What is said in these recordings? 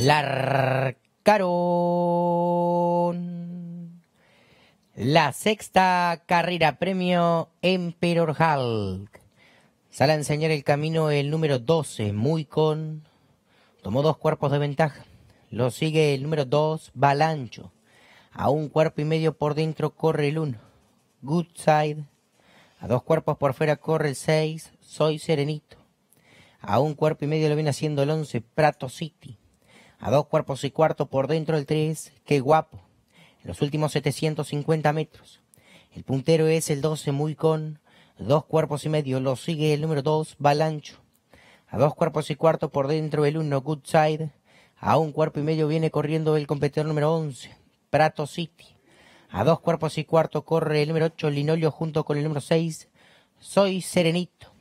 La sexta carrera premio Emperor Hulk. Sale a enseñar el camino el número 12, muy con. Tomó dos cuerpos de ventaja. Lo sigue el número 2, Balancho. A un cuerpo y medio por dentro corre el 1, Goodside. A dos cuerpos por fuera corre el 6, Soy Serenito. A un cuerpo y medio lo viene haciendo el 11, Prato City a dos cuerpos y cuarto por dentro el 3, qué guapo. En los últimos 750 metros. El puntero es el 12 muy con, dos cuerpos y medio lo sigue el número 2 Balancho. A dos cuerpos y cuarto por dentro el 1 Goodside. A un cuerpo y medio viene corriendo el competidor número 11, Prato City. A dos cuerpos y cuarto corre el número 8 Linolio junto con el número 6, Soy Serenito.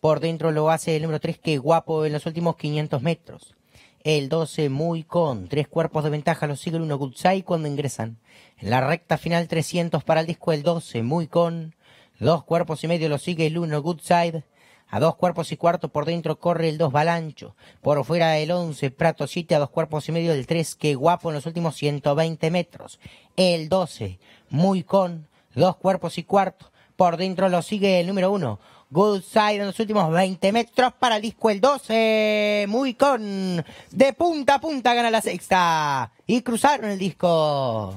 Por dentro lo hace el número 3, que guapo en los últimos 500 metros. El 12 muy con tres cuerpos de ventaja lo sigue el 1 goodside cuando ingresan. En la recta final 300 para el disco el 12 muy con dos cuerpos y medio lo sigue el 1 Goodside. A dos cuerpos y cuarto por dentro corre el 2 Balancho. Por fuera el 11 Prato siete, a dos cuerpos y medio el 3 que guapo en los últimos 120 metros. El 12 muy con dos cuerpos y cuarto. Por dentro lo sigue el número 1 side en los últimos 20 metros para el disco el 12. Muy con. De punta a punta gana la sexta. Y cruzaron el disco.